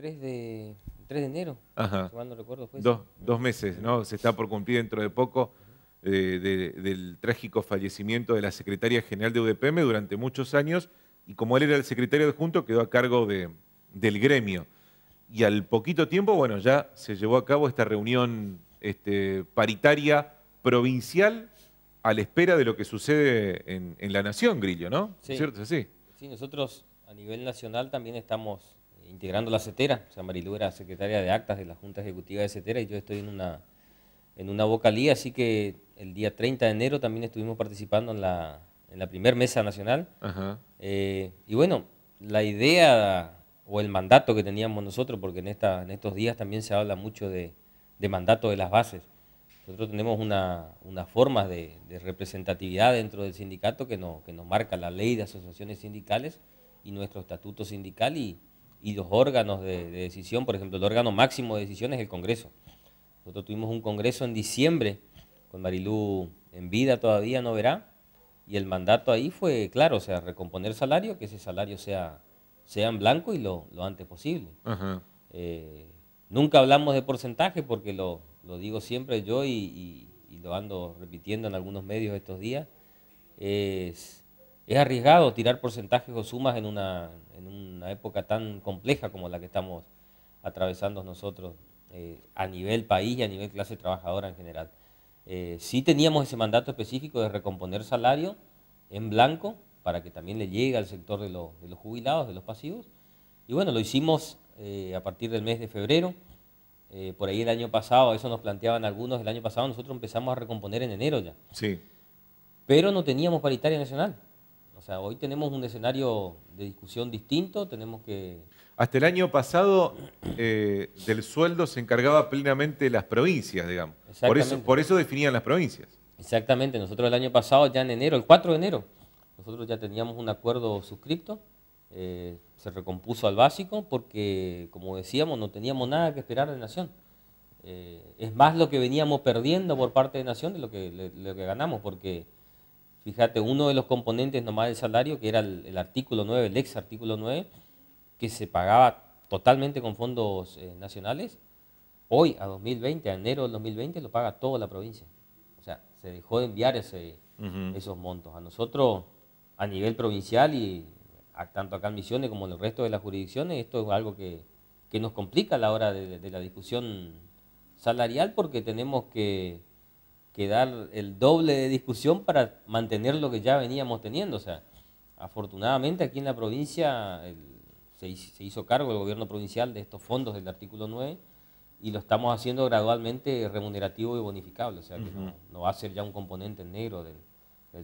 3 de, 3 de enero, Dos, meses, ¿no? Se está por cumplir dentro de poco eh, del trágico fallecimiento de la secretaria general de UDPM durante muchos años y como él era el secretario de adjunto quedó a cargo de, del gremio. Y al poquito tiempo, bueno, ya se llevó a cabo esta reunión este, paritaria provincial a la espera de lo que sucede en, la nación, Grillo, ¿no? ¿Cierto? Sí. sí, nosotros a nivel nacional también estamos integrando la CETERA. O sea, Marilu era secretaria de actas de la Junta Ejecutiva de CETERA y yo estoy en una, en una vocalía, así que el día 30 de enero también estuvimos participando en la, en primer mesa nacional. Eh, y bueno, la idea o el mandato que teníamos nosotros, porque en, esta, en estos días también se habla mucho de, mandato de las bases. Nosotros tenemos una, forma de, representatividad dentro del sindicato que, no, que nos marca la ley de asociaciones sindicales y nuestro estatuto sindical y, y los órganos de, decisión, por ejemplo, el órgano máximo de decisión es el Congreso. Nosotros tuvimos un Congreso en diciembre, con Marilú en vida todavía no verá, y el mandato ahí fue, claro, o sea, recomponer salario, que ese salario sea, sea en blanco y lo, antes posible. Eh, nunca hablamos de porcentaje porque lo, digo siempre yo y, y, lo ando repitiendo en algunos medios estos días. Es, es arriesgado tirar porcentajes o sumas en una, en una época tan compleja como la que estamos atravesando nosotros eh, a nivel país y a nivel clase trabajadora en general. Eh, sí teníamos ese mandato específico de recomponer salario en blanco para que también le llegue al sector de, los jubilados, de los pasivos. Y bueno, lo hicimos eh, a partir del mes de febrero. por ahí el año pasado, eso nos planteaban algunos, el año pasado nosotros empezamos a recomponer en enero ya. Sí. Pero no teníamos paritaria nacional. O sea, hoy tenemos un escenario de discusión distinto, tenemos que... Hasta el año pasado eh, del sueldo se encargaba plenamente las provincias, digamos. Por eso, por eso definían las provincias. Exactamente, nosotros el año pasado, ya en enero, el 4 de enero, nosotros ya teníamos un acuerdo suscripto, eh, se recompuso al básico porque, como decíamos, no teníamos nada que esperar de Nación. Eh, es más lo que veníamos perdiendo por parte de Nación de lo que, lo que ganamos, porque Fíjate, uno de los componentes nomás del salario, que era el, artículo 9, el ex artículo 9, que se pagaba totalmente con fondos eh, nacionales, hoy a 2020, a enero de 2020, lo paga toda la provincia. O sea, se dejó de enviar esos montos. A nosotros, a nivel provincial y tanto acá en Misiones como en el resto de las jurisdicciones, esto es algo que, nos complica a la hora de, la discusión salarial porque tenemos que que dar el doble de discusión para mantener lo que ya veníamos teniendo. O sea, afortunadamente aquí en la provincia se, hizo cargo el gobierno provincial de estos fondos del artículo 9 y lo estamos haciendo gradualmente remunerativo y bonificable. O sea, que no, va a ser ya un componente negro del,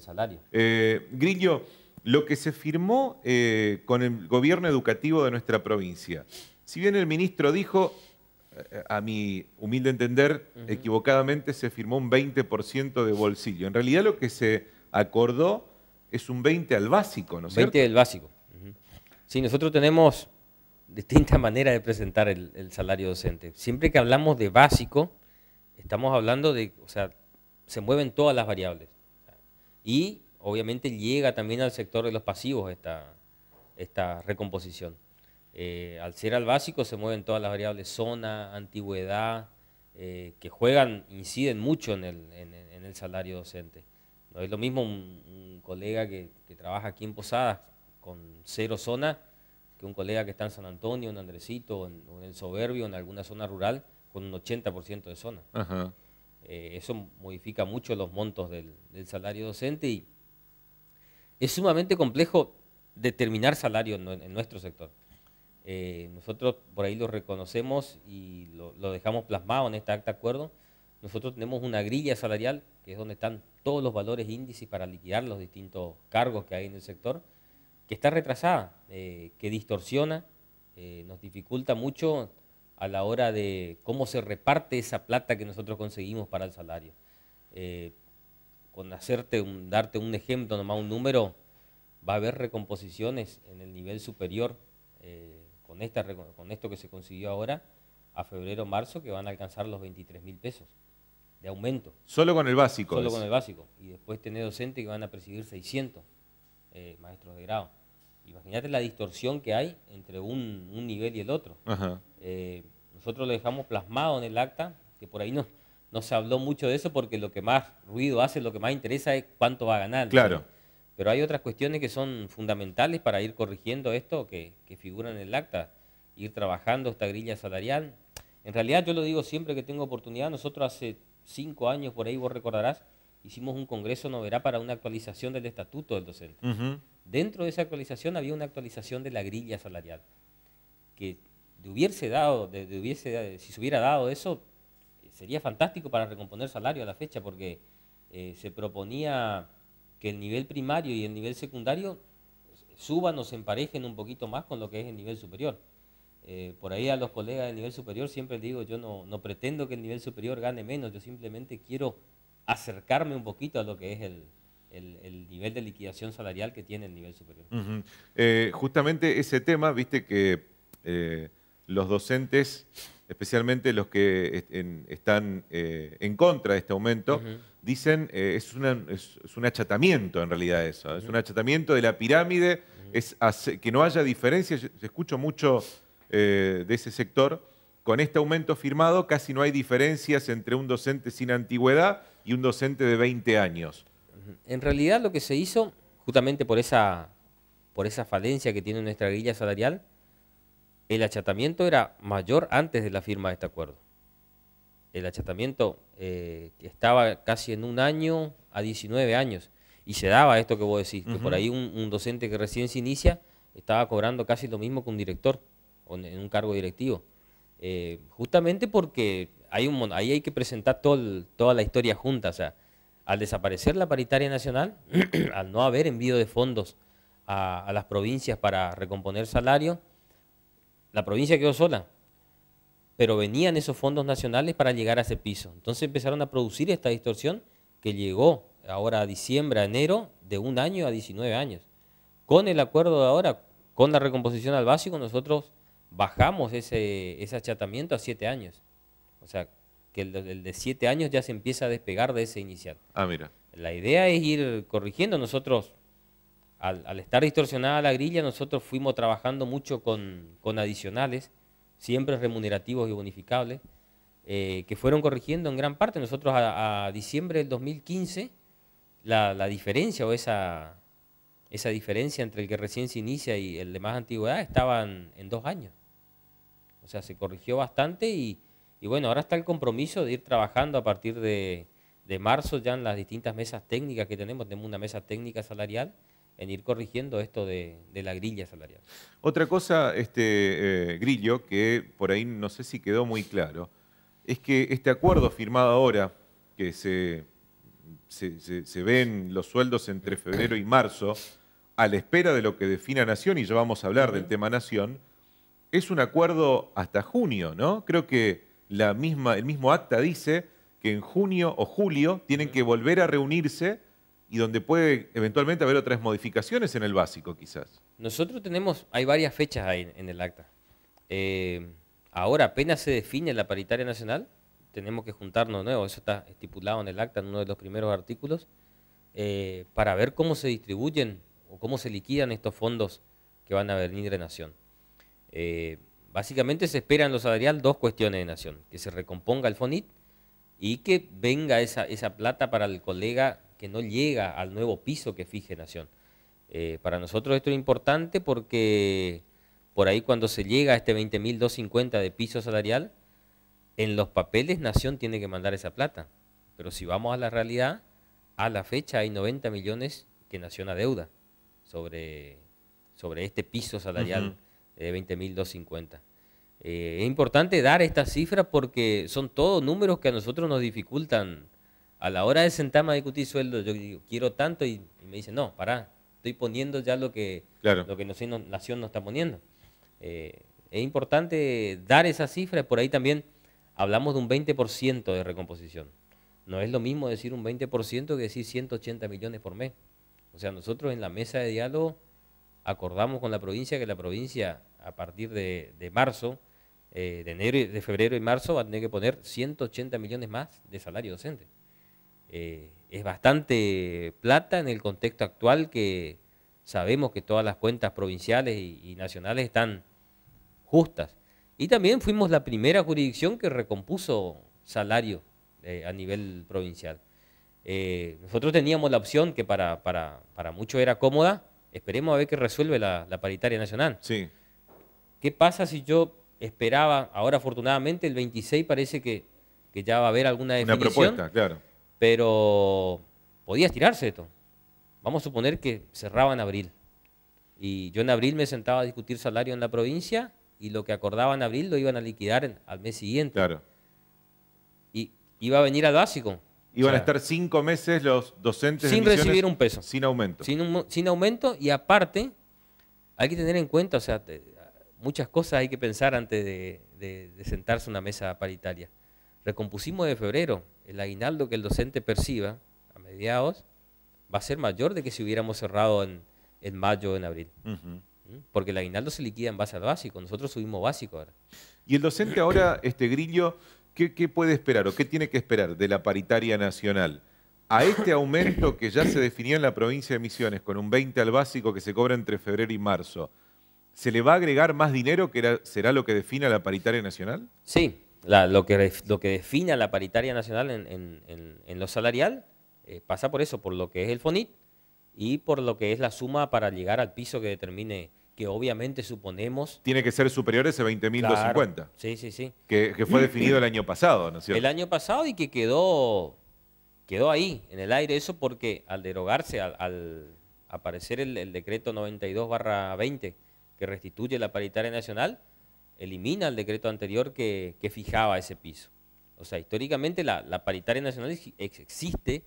salario. Eh, Grillo, lo que se firmó eh, con el gobierno educativo de nuestra provincia, si bien el ministro dijo eh, a mi humilde entender, equivocadamente se firmó un 20% de bolsillo. En realidad lo que se acordó es un 20 al básico, ¿no es 20 del básico. Sí, nosotros tenemos distintas maneras de presentar el, el, salario docente. Siempre que hablamos de básico, estamos hablando de, o sea, se mueven todas las variables. Y obviamente llega también al sector de los pasivos esta, esta recomposición. Eh, al ser al básico se mueven todas las variables zona, antigüedad, eh, que juegan, inciden mucho en el, salario docente. No es lo mismo un, colega que, trabaja aquí en Posadas con cero zona que un colega que está en San Antonio, en Andresito, en, El Soberbio, en alguna zona rural, con un 80% de zona. Eh, eso modifica mucho los montos del, salario docente y es sumamente complejo determinar salario en nuestro sector. Eh, nosotros por ahí lo reconocemos y lo, dejamos plasmado en este acta de acuerdo. Nosotros tenemos una grilla salarial, que es donde están todos los valores índices para liquidar los distintos cargos que hay en el sector, que está retrasada, eh, que distorsiona, eh, nos dificulta mucho a la hora de cómo se reparte esa plata que nosotros conseguimos para el salario. con hacerte darte un ejemplo, nomás un número, va a haber recomposiciones en el nivel superior con, esta, con esto que se consiguió ahora, a febrero, marzo, que van a alcanzar los 23 mil pesos de aumento. Solo con el básico. Solo con el básico. Y después tener docentes que van a percibir 600 eh, maestros de grado. Imagínate la distorsión que hay entre un, nivel y el otro. Eh, nosotros lo dejamos plasmado en el acta, que por ahí no, no se habló mucho de eso porque lo que más ruido hace, lo que más interesa es cuánto va a ganar. Claro. Pero hay otras cuestiones que son fundamentales para ir corrigiendo esto que, que figuran en el acta, ir trabajando esta grilla salarial. En realidad yo lo digo siempre que tengo oportunidad, nosotros hace cinco años, por ahí vos recordarás, hicimos un congreso verá para una actualización del estatuto del docente. Dentro de esa actualización había una actualización de la grilla salarial, que de hubiese dado, de, hubiese, si se hubiera dado eso, eh, sería fantástico para recomponer salario a la fecha, porque eh, se proponía el nivel primario y el nivel secundario suban o se emparejen un poquito más con lo que es el nivel superior. Eh, por ahí a los colegas del nivel superior siempre les digo, yo no, no, pretendo que el nivel superior gane menos, yo simplemente quiero acercarme un poquito a lo que es el, nivel de liquidación salarial que tiene el nivel superior. Eh, justamente ese tema, viste que eh, los docentes especialmente los que están eh, en contra de este aumento, dicen que eh, es, es, un achatamiento en realidad eso, es un achatamiento de la pirámide, es que no haya diferencias, se escucho mucho eh, de ese sector, con este aumento firmado casi no hay diferencias entre un docente sin antigüedad y un docente de 20 años. En realidad lo que se hizo, justamente por esa, por esa falencia que tiene nuestra guía salarial, el achatamiento era mayor antes de la firma de este acuerdo. El achatamiento eh, estaba casi en un año a 19 años. Y se daba esto que vos decís, que por ahí un, docente que recién se inicia estaba cobrando casi lo mismo que un director o en un cargo directivo. Eh, justamente porque hay un, ahí hay que presentar toda la historia junta. O sea, al desaparecer la paritaria nacional, al no haber envío de fondos a, a las provincias para recomponer salarios, la provincia quedó sola, pero venían esos fondos nacionales para llegar a ese piso. Entonces empezaron a producir esta distorsión que llegó ahora a diciembre, a enero, de un año a 19 años. Con el acuerdo de ahora, con la recomposición al básico, nosotros bajamos ese, ese achatamiento a 7 años. O sea, que el, el de 7 años ya se empieza a despegar de ese inicial. Ah, mira. La idea es ir corrigiendo. Nosotros al, estar distorsionada la grilla, nosotros fuimos trabajando mucho con, adicionales, siempre remunerativos y bonificables, eh, que fueron corrigiendo en gran parte. Nosotros a, diciembre del 2015, la, diferencia o esa, diferencia entre el que recién se inicia y el de más antigüedad estaban en dos años. O sea, se corrigió bastante y, bueno, ahora está el compromiso de ir trabajando a partir de, de marzo ya en las distintas mesas técnicas que tenemos. Tenemos una mesa técnica salarial en ir corrigiendo esto de, la grilla salarial. Otra cosa, este eh, Grillo, que por ahí no sé si quedó muy claro, es que este acuerdo firmado ahora, que se, se, ven los sueldos entre febrero y marzo, a la espera de lo que defina Nación, y ya vamos a hablar del tema Nación, es un acuerdo hasta junio, ¿no? Creo que la misma, el mismo acta dice que en junio o julio tienen que volver a reunirse y donde puede eventualmente haber otras modificaciones en el básico, quizás. Nosotros tenemos, hay varias fechas ahí en el acta. Eh, ahora apenas se define la paritaria nacional, tenemos que juntarnos de nuevo, eso está estipulado en el acta, en uno de los primeros artículos, eh, para ver cómo se distribuyen o cómo se liquidan estos fondos que van a venir de Nación. Eh, básicamente se esperan los lo salarial dos cuestiones de Nación, que se recomponga el FONIT y que venga esa plata para el colega que no llega al nuevo piso que fije Nación. Eh, para nosotros esto es importante porque por ahí cuando se llega a este 20.250 de piso salarial, en los papeles Nación tiene que mandar esa plata. Pero si vamos a la realidad, a la fecha hay 90 millones que Nación adeuda sobre, sobre este piso salarial de 20.250. Eh, es importante dar esta cifra porque son todos números que a nosotros nos dificultan a la hora de sentarme a discutir sueldo, yo digo, quiero tanto y, me dicen, no, pará, estoy poniendo ya lo que, lo que Nación nos está poniendo. Eh, es importante dar esas cifras, por ahí también hablamos de un 20% de recomposición. No es lo mismo decir un 20% que decir 180 millones por mes. O sea, nosotros en la mesa de diálogo acordamos con la provincia que la provincia a partir de, marzo, eh, de enero, de febrero y marzo va a tener que poner 180 millones más de salario docente. Eh, es bastante plata en el contexto actual que sabemos que todas las cuentas provinciales y, nacionales están justas. Y también fuimos la primera jurisdicción que recompuso salario eh, a nivel provincial. Eh, nosotros teníamos la opción que para, para, para muchos era cómoda, esperemos a ver qué resuelve la, paritaria nacional. Sí. ¿Qué pasa si yo esperaba, ahora afortunadamente el 26 parece que, que ya va a haber alguna definición? Una propuesta, claro. Pero podía estirarse esto. Vamos a suponer que cerraba en abril. Y yo en abril me sentaba a discutir salario en la provincia y lo que acordaba en abril lo iban a liquidar al mes siguiente. Claro. Y iba a venir al básico. Iban a estar cinco meses los docentes. Sin recibir un peso. Sin aumento. Sin, aumento y aparte hay que tener en cuenta, o sea, muchas cosas hay que pensar antes de, de sentarse a una mesa paritaria. Recompusimos de febrero, el aguinaldo que el docente perciba a mediados va a ser mayor de que si hubiéramos cerrado en, mayo o en abril. ¿Mm? Porque el aguinaldo se liquida en base al básico, nosotros subimos básico ahora. ¿Y el docente ahora, este grillo, qué, puede esperar o qué tiene que esperar de la paritaria nacional? a este aumento que ya se definía en la provincia de Misiones, con un 20 al básico que se cobra entre febrero y marzo, ¿se le va a agregar más dinero que será lo que defina la paritaria nacional? Sí, lo, que, lo que defina la paritaria nacional en, lo salarial eh, pasa por eso, por lo que es el FONIT y por lo que es la suma para llegar al piso que determine, que obviamente suponemos... Tiene que ser superior a ese 20.250. sí, sí, sí. Que, fue definido el año pasado, ¿no es cierto? El año pasado y que quedó, quedó ahí, en el aire, eso porque al derogarse, al, aparecer el, el decreto 92 20 que restituye la paritaria nacional, elimina el decreto anterior que, fijaba ese piso. O sea, históricamente la, paritaria nacional existe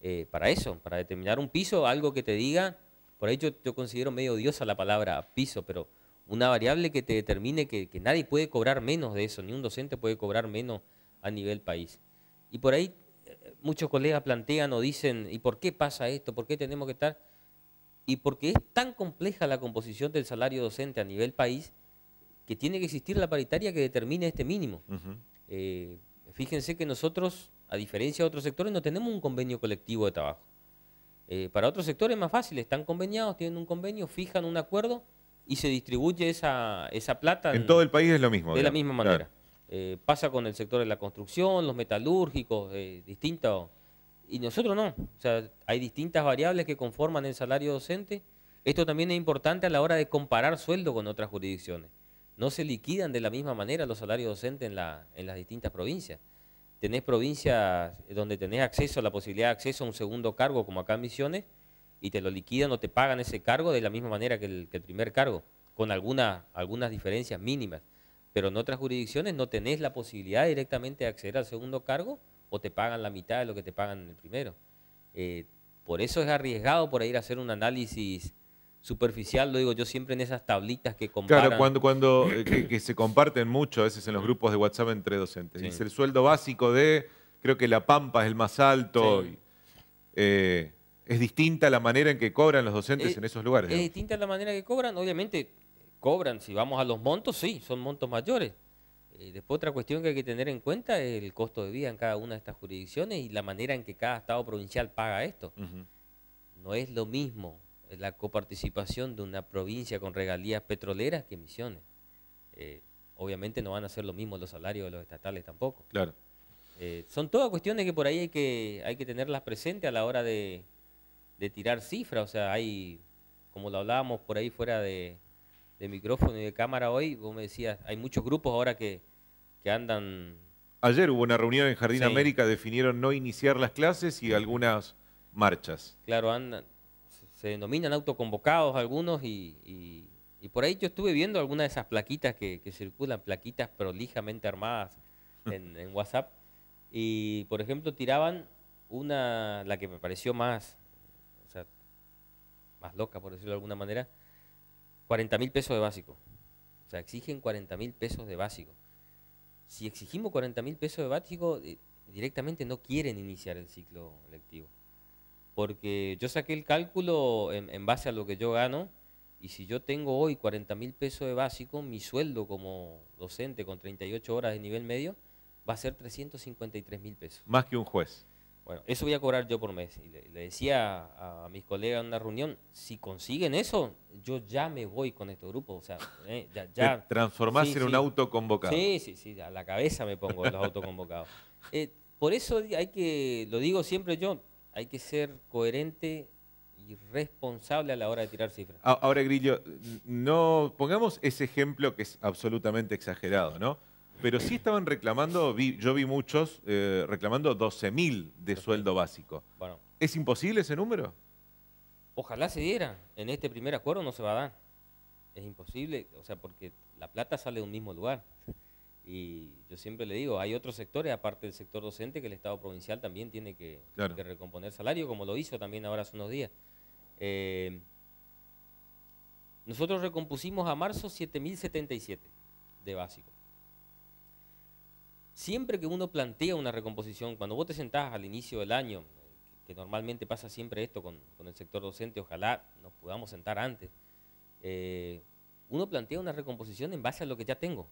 eh, para eso, para determinar un piso, algo que te diga, por ahí yo, considero medio odiosa la palabra piso, pero una variable que te determine que, que nadie puede cobrar menos de eso, ni un docente puede cobrar menos a nivel país. Y por ahí eh, muchos colegas plantean o dicen, ¿y por qué pasa esto? ¿Por qué tenemos que estar? Y porque es tan compleja la composición del salario docente a nivel país que tiene que existir la paritaria que determine este mínimo. Eh, fíjense que nosotros, a diferencia de otros sectores, no tenemos un convenio colectivo de trabajo. Eh, para otros sectores es más fácil, están conveniados, tienen un convenio, fijan un acuerdo y se distribuye esa, esa plata. En, todo el país es lo mismo. De la misma manera. Eh, pasa con el sector de la construcción, los metalúrgicos, distintos. Y nosotros no. O sea, hay distintas variables que conforman el salario docente. Esto también es importante a la hora de comparar sueldo con otras jurisdicciones no se liquidan de la misma manera los salarios docentes en, la, en las distintas provincias. Tenés provincias donde tenés acceso, la posibilidad de acceso a un segundo cargo, como acá en Misiones, y te lo liquidan o te pagan ese cargo de la misma manera que el, primer cargo, con algunas diferencias mínimas. Pero en otras jurisdicciones no tenés la posibilidad directamente de acceder al segundo cargo o te pagan la mitad de lo que te pagan en el primero. Eh, por eso es arriesgado por ir a hacer un análisis superficial, lo digo yo siempre en esas tablitas que comparan. Claro, cuando, cuando eh, que, se comparten mucho a veces en los grupos de WhatsApp entre docentes. el sueldo básico de, creo que La Pampa es el más alto. Eh, es distinta la manera en que cobran los docentes eh, en esos lugares. Es distinta la manera que cobran, obviamente cobran, si vamos a los montos, sí, son montos mayores. después otra cuestión que hay que tener en cuenta es el costo de vida en cada una de estas jurisdicciones y la manera en que cada estado provincial paga esto. No es lo mismo la coparticipación de una provincia con regalías petroleras que emisiones. Eh, obviamente no van a ser lo mismo los salarios de los estatales tampoco. Claro. Eh, son todas cuestiones que por ahí hay que, hay que tenerlas presentes a la hora de, tirar cifras. O sea, hay, como lo hablábamos por ahí fuera de, micrófono y de cámara hoy, vos me decías, hay muchos grupos ahora que, andan... Ayer hubo una reunión en Jardín América, definieron no iniciar las clases y algunas marchas. Claro, andan, se denominan autoconvocados algunos y, por ahí yo estuve viendo algunas de esas plaquitas que, circulan, plaquitas prolijamente armadas en, WhatsApp. Y por ejemplo tiraban una, la que me pareció más, o sea, más loca por decirlo de alguna manera, 40 mil pesos de básico. O sea, exigen 40 mil pesos de básico. Si exigimos 40 mil pesos de básico, eh, directamente no quieren iniciar el ciclo lectivo porque yo saqué el cálculo en, base a lo que yo gano y si yo tengo hoy 40 mil pesos de básico, mi sueldo como docente con 38 horas de nivel medio va a ser 353 mil pesos. Más que un juez. Bueno, eso voy a cobrar yo por mes. Y le, decía a, mis colegas en una reunión, si consiguen eso, yo ya me voy con este grupo. O sea, eh, ya, ya en un autoconvocado. Sí, sí, sí, a la cabeza me pongo los autoconvocados. Eh, por eso hay que, lo digo siempre yo, hay que ser coherente y responsable a la hora de tirar cifras. Ahora, Grillo, no pongamos ese ejemplo que es absolutamente exagerado, ¿no? Pero sí estaban reclamando, yo vi muchos eh, reclamando 12.000 de sueldo básico. ¿Es imposible ese número? Ojalá se diera. En este primer acuerdo no se va a dar. Es imposible, o sea, porque la plata sale de un mismo lugar. Y yo siempre le digo, hay otros sectores, aparte del sector docente, que el Estado provincial también tiene que, recomponer salario, como lo hizo también ahora hace unos días. Eh, nosotros recompusimos a marzo 7.077 de básico. Siempre que uno plantea una recomposición, cuando vos te sentás al inicio del año, que normalmente pasa siempre esto con, el sector docente, ojalá nos podamos sentar antes, eh, uno plantea una recomposición en base a lo que ya tengo.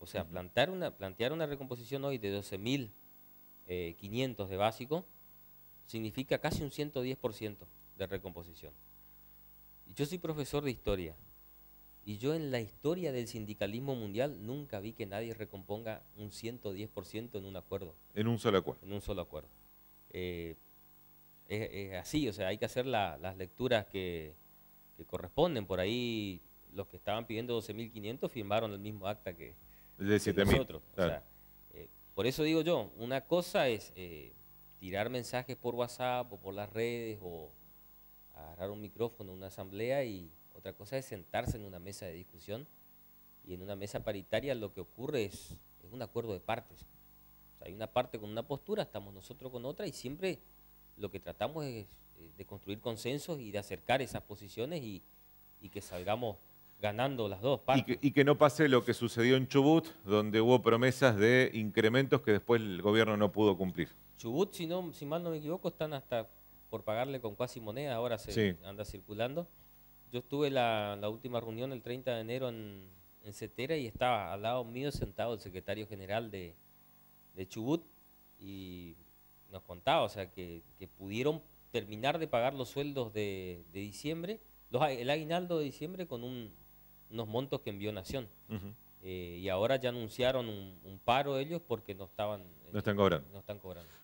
O sea, plantar una, plantear una recomposición hoy de 12.500 eh, de básico significa casi un 110% de recomposición. Yo soy profesor de historia y yo en la historia del sindicalismo mundial nunca vi que nadie recomponga un 110% en un acuerdo. En un solo acuerdo. En un solo acuerdo. Eh, es, así, o sea, hay que hacer las lecturas que, que corresponden. Por ahí los que estaban pidiendo 12.500 firmaron el mismo acta que, de eh, por eso digo yo, una cosa es eh, tirar mensajes por WhatsApp o por las redes o agarrar un micrófono en una asamblea y otra cosa es sentarse en una mesa de discusión y en una mesa paritaria lo que ocurre es, un acuerdo de partes. hay una parte con una postura, estamos nosotros con otra y siempre lo que tratamos es eh, de construir consensos y de acercar esas posiciones y que salgamos ganando las dos partes. Y que, no pase lo que sucedió en Chubut, donde hubo promesas de incrementos que después el gobierno no pudo cumplir. Chubut, si, no, si mal no me equivoco, están hasta por pagarle con cuasi moneda, ahora se anda circulando. Yo estuve la, la, última reunión el 30 de enero en, Cetera y estaba al lado mío sentado el secretario general de, Chubut y nos contaba, o sea, que, pudieron terminar de pagar los sueldos de, diciembre, el aguinaldo de diciembre con un unos montos que envió Nación. Eh, y ahora ya anunciaron un, un, paro ellos porque no estaban... No están cobrando.